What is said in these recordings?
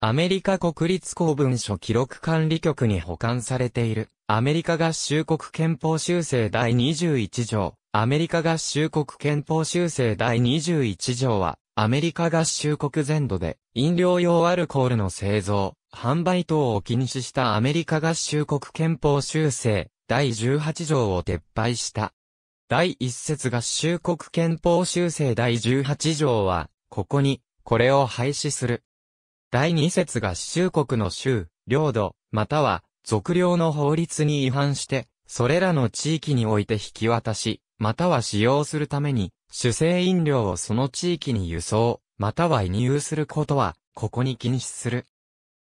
アメリカ国立公文書記録管理局に保管されている、アメリカ合衆国憲法修正第21条、アメリカ合衆国憲法修正第21条は、アメリカ合衆国全土で、飲料用アルコールの製造、販売等を禁止したアメリカ合衆国憲法修正、第18条を撤廃した。第1節合衆国憲法修正第18条は、ここに、これを廃止する。第二節死衆国の州、領土、または、属領の法律に違反して、それらの地域において引き渡し、または使用するために、主成飲料をその地域に輸送、または移入することは、ここに禁止する。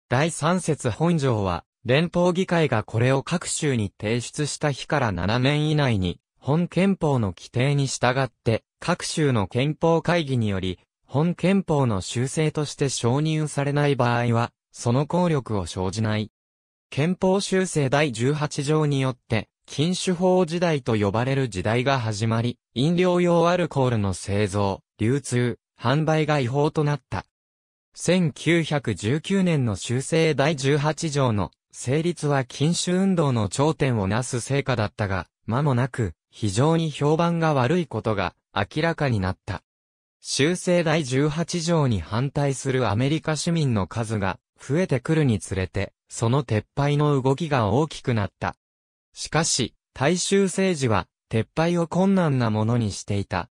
第3節本条は、連邦議会がこれを各州に提出した日から7年以内に、本憲法の規定に従って、各州の憲法会議により、本憲法の修正として承認されない場合は、その効力を生じない。憲法修正第18条によって、禁酒法時代と呼ばれる時代が始まり、飲料用アルコールの製造、流通、販売が違法となった。1919年の修正第18条の成立は禁酒運動の頂点をなす成果だったが、間もなく非常に評判が悪いことが明らかになった。修正第18条に反対するアメリカ市民の数が増えてくるにつれて、その撤廃の動きが大きくなった。しかし、大衆政治は撤廃を困難なものにしていた。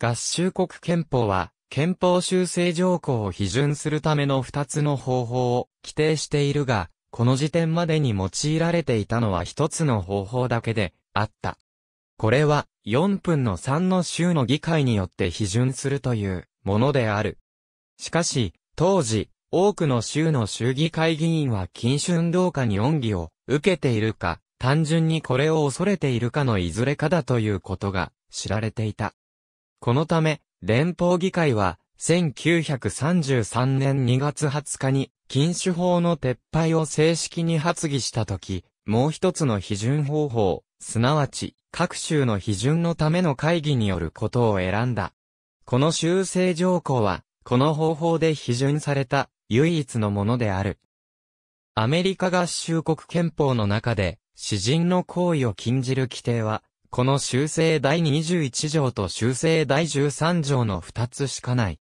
合衆国憲法は、憲法修正条項を批准するための二つの方法を規定しているが、この時点までに用いられていたのは一つの方法だけであった。これは4分の3の州の議会によって批准するというものである。しかし、当時、多くの州の州議会議員は禁酒運動家に恩義を受けているか、単純にこれを恐れているかのいずれかだということが知られていた。このため、連邦議会は1933年2月20日に禁酒法の撤廃を正式に発議したとき、もう一つの批准方法、すなわち各州の批准のための会議によることを選んだ。この修正条項は、この方法で批准された唯一のものである。アメリカ合衆国憲法の中で、詩人の行為を禁じる規定は、この修正第21条と修正第13条の2つしかない。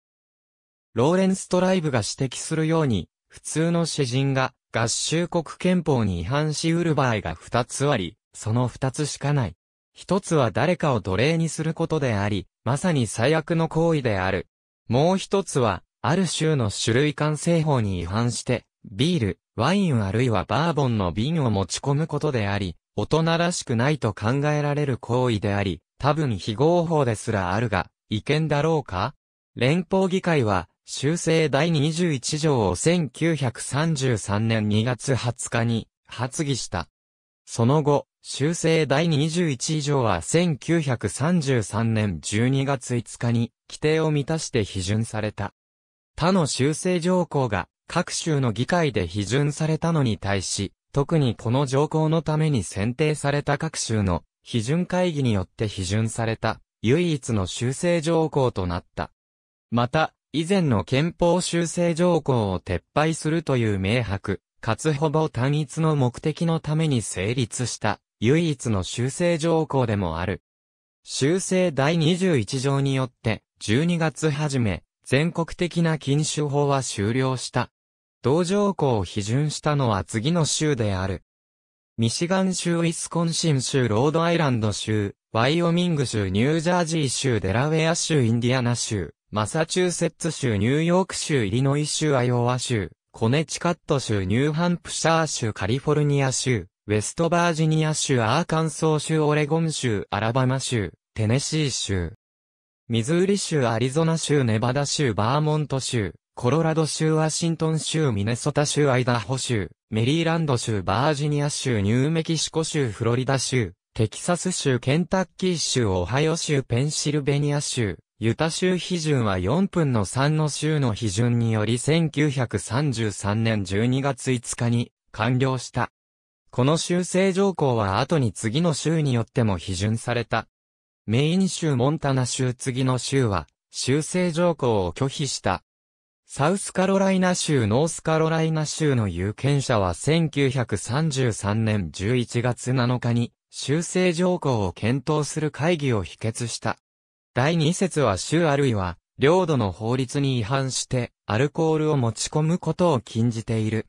ローレンス・トライブが指摘するように、普通の詩人が合衆国憲法に違反し得る場合が2つあり、その2つしかない。一つは誰かを奴隷にすることであり、まさに最悪の行為である。もう一つは、ある州の種類管制法に違反して、ビール、ワインあるいはバーボンの瓶を持ち込むことであり、大人らしくないと考えられる行為であり、多分非合法ですらあるが、違憲だろうか連邦議会は、修正第21条を1933年2月20日に発議した。その後、修正第21上は1933年12月5日に規定を満たして批准された。他の修正条項が各州の議会で批准されたのに対し、特にこの条項のために選定された各州の批准会議によって批准された唯一の修正条項となった。また、以前の憲法修正条項を撤廃するという明白、かつほぼ単一の目的のために成立した唯一の修正条項でもある。修正第21条によって、12月初め、全国的な禁酒法は終了した。同条項を批准したのは次の州である。ミシガン州、ウィスコンシン州、ロードアイランド州、ワイオミング州、ニュージャージー州、デラウェア州、インディアナ州、マサチューセッツ州、ニューヨーク州、イリノイ州、アイオワ州、コネチカット州、ニューハンプシャー州、カリフォルニア州、ウェストバージニア州アーカンソー州オレゴン州アラバマ州テネシー州ミズーリ州アリゾナ州ネバダ州バーモント州コロラド州ワシントン州ミネソタ州アイダホ州メリーランド州バージニア州ニューメキシコ州フロリダ州テキサス州ケンタッキー州オハイオ州ペンシルベニア州ユタ州批准は4分の3の州の批准により1933年12月5日に完了した。この修正条項は後に次の州によっても批准された。メイン州モンタナ州次の州は、修正条項を拒否した。サウスカロライナ州ノースカロライナ州の有権者は1933年11月7日に修正条項を検討する会議を否決した。第2節は州あるいは領土の法律に違反してアルコールを持ち込むことを禁じている。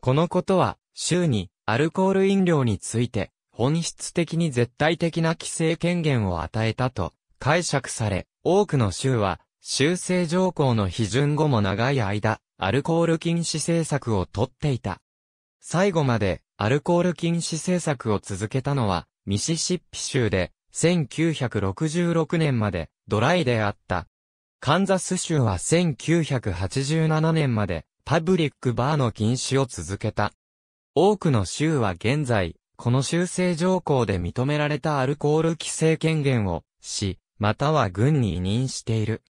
このことは州にアルコール飲料について、本質的に絶対的な規制権限を与えたと解釈され、多くの州は、修正条項の批准後も長い間、アルコール禁止政策をとっていた。最後まで、アルコール禁止政策を続けたのは、ミシシッピ州で、1966年まで、ドライであった。カンザス州は1987年まで、パブリックバーの禁止を続けた。多くの州は現在、この修正条項で認められたアルコール規制権限を、市、または軍に委任している。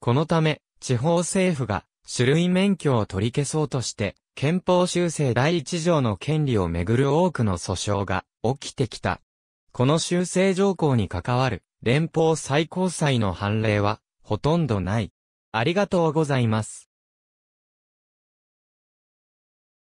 このため、地方政府が、種類免許を取り消そうとして、憲法修正第一条の権利をめぐる多くの訴訟が起きてきた。この修正条項に関わる連邦最高裁の判例はほとんどない。ありがとうございます。